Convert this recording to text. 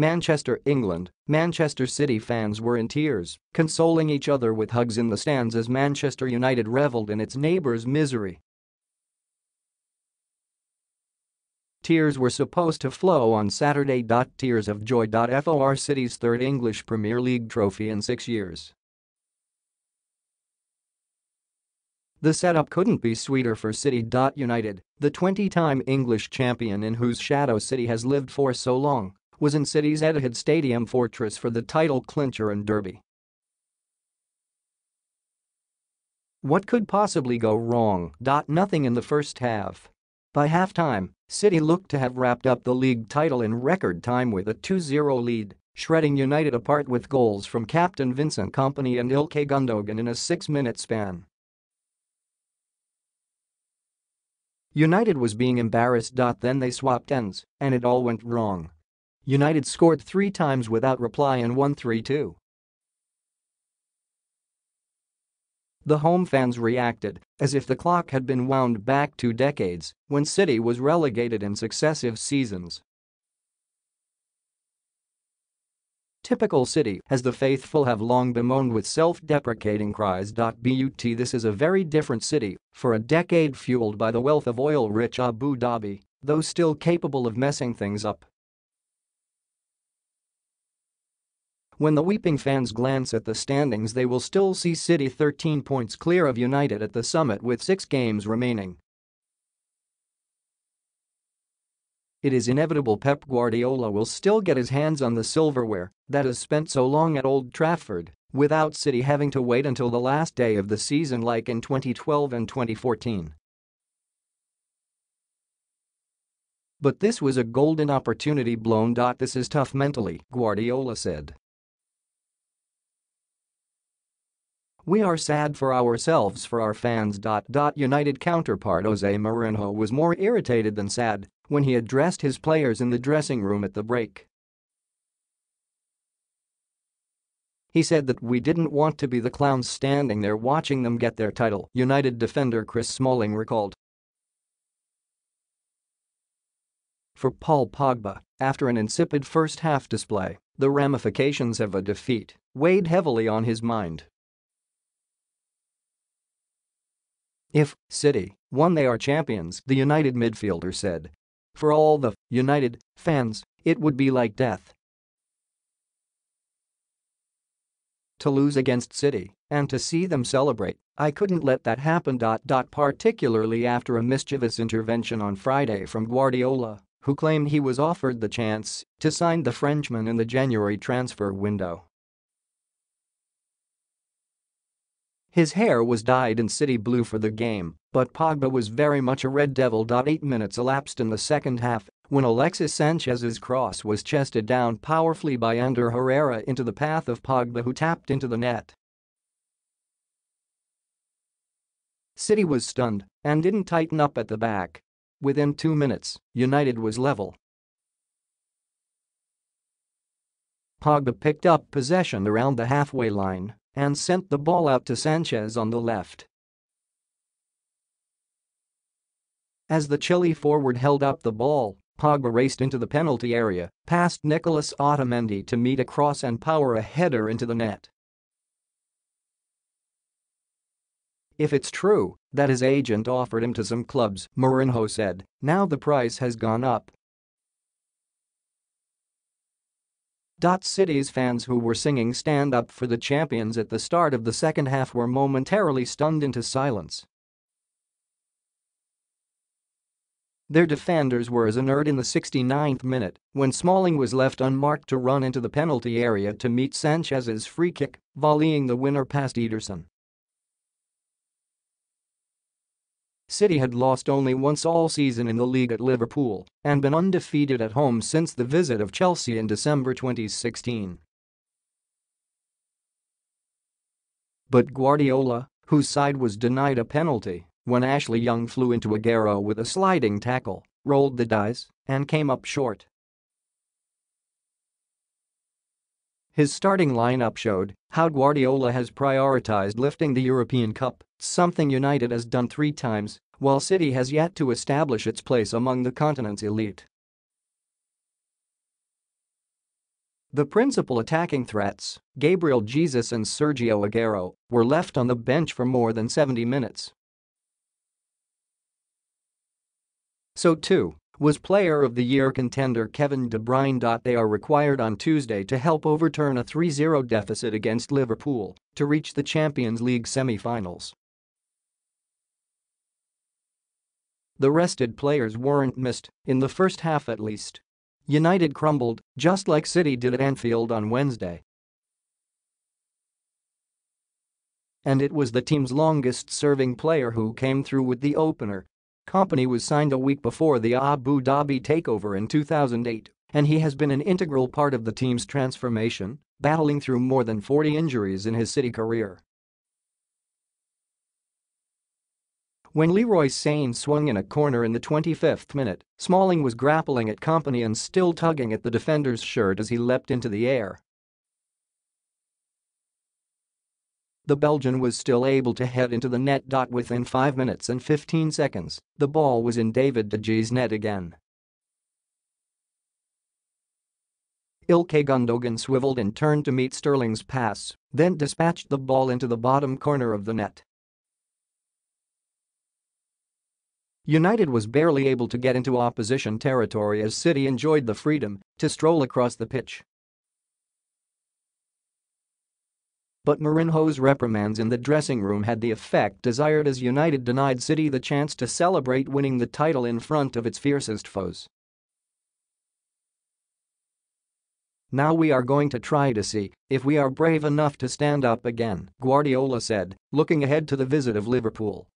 Manchester, England, Manchester City fans were in tears, consoling each other with hugs in the stands as Manchester United reveled in its neighbours' misery. Tears were supposed to flow on Saturday. Tears of joy. FOR City's third English Premier League trophy in six years. The setup couldn't be sweeter for City. United, the 20 time English champion in whose shadow City has lived for so long, was in City's Etihad Stadium fortress for the title clincher and derby. What could possibly go wrong? Nothing in the first half. By halftime, City looked to have wrapped up the league title in record time with a 2-0 lead, shredding United apart with goals from captain Vincent Kompany and Ilkay Gundogan in a six-minute span. United was being embarrassed. Then they swapped ends, and it all went wrong. United scored three times without reply and won 3-2. The home fans reacted as if the clock had been wound back two decades when City was relegated in successive seasons. Typical City, as the faithful have long bemoaned with self-deprecating cries. But this is a very different city, for a decade fueled by the wealth of oil-rich Abu Dhabi, though still capable of messing things up. When the weeping fans glance at the standings they will still see City 13 points clear of United at the summit with six games remaining. It is inevitable Pep Guardiola will still get his hands on the silverware that is spent so long at Old Trafford, without City having to wait until the last day of the season like in 2012 and 2014. But this was a golden opportunity blown. This is tough mentally, Guardiola said. We are sad for ourselves for our fans. United counterpart Jose Mourinho was more irritated than sad when he addressed his players in the dressing room at the break. He said that we didn't want to be the clowns standing there watching them get their title, United defender Chris Smalling recalled. For Paul Pogba, after an insipid first-half display, the ramifications of a defeat weighed heavily on his mind. If City won they are champions, the United midfielder said. For all the United fans, it would be like death. To lose against City and to see them celebrate, I couldn't let that happen. Particularly after a mischievous intervention on Friday from Guardiola, who claimed he was offered the chance to sign the Frenchman in the January transfer window. His hair was dyed in city blue for the game, but Pogba was very much a Red Devil. Eight minutes elapsed in the second half when Alexis Sanchez's cross was chested down powerfully by Ander Herrera into the path of Pogba who tapped into the net. City was stunned and didn't tighten up at the back. Within two minutes, United was level. Pogba picked up possession around the halfway line and sent the ball out to Sanchez on the left. As the Chile forward held up the ball, Pogba raced into the penalty area, past Nicolas Otamendi to meet a cross and power a header into the net. If it's true that his agent offered him to some clubs, Mourinho said, now the price has gone up City's fans who were singing Stand Up for the Champions at the start of the second half were momentarily stunned into silence. Their defenders were as inert in the 69th minute when Smalling was left unmarked to run into the penalty area to meet Sanchez's free kick, volleying the winner past Ederson. City had lost only once all season in the league at Liverpool and been undefeated at home since the visit of Chelsea in December 2016. But Guardiola, whose side was denied a penalty when Ashley Young flew into Aguero with a sliding tackle, rolled the dice and came up short. His starting lineup showed how Guardiola has prioritized lifting the European Cup, something United has done three times, while City has yet to establish its place among the continent's elite. The principal attacking threats, Gabriel Jesus and Sergio Aguero, were left on the bench for more than 70 minutes. So too was Player of the Year contender Kevin De Bruyne. They are required on Tuesday to help overturn a 3-0 deficit against Liverpool to reach the Champions League semi-finals. The rested players weren't missed, in the first half at least. United crumbled, just like City did at Anfield on Wednesday. And it was the team's longest-serving player who came through with the opener, Company was signed a week before the Abu Dhabi takeover in 2008, and he has been an integral part of the team's transformation, battling through more than 40 injuries in his City career. When Leroy Sane swung in a corner in the 25th minute, Smalling was grappling at Company and still tugging at the defender's shirt as he leapt into the air. The Belgian was still able to head into the net. Within 5 minutes and 15 seconds, the ball was in David de Gea's net again. İlke Gundogan swiveled and turned to meet Sterling's pass, then dispatched the ball into the bottom corner of the net. United was barely able to get into opposition territory as City enjoyed the freedom to stroll across the pitch. but Marinho's reprimands in the dressing room had the effect desired as United denied City the chance to celebrate winning the title in front of its fiercest foes. Now we are going to try to see if we are brave enough to stand up again, Guardiola said, looking ahead to the visit of Liverpool.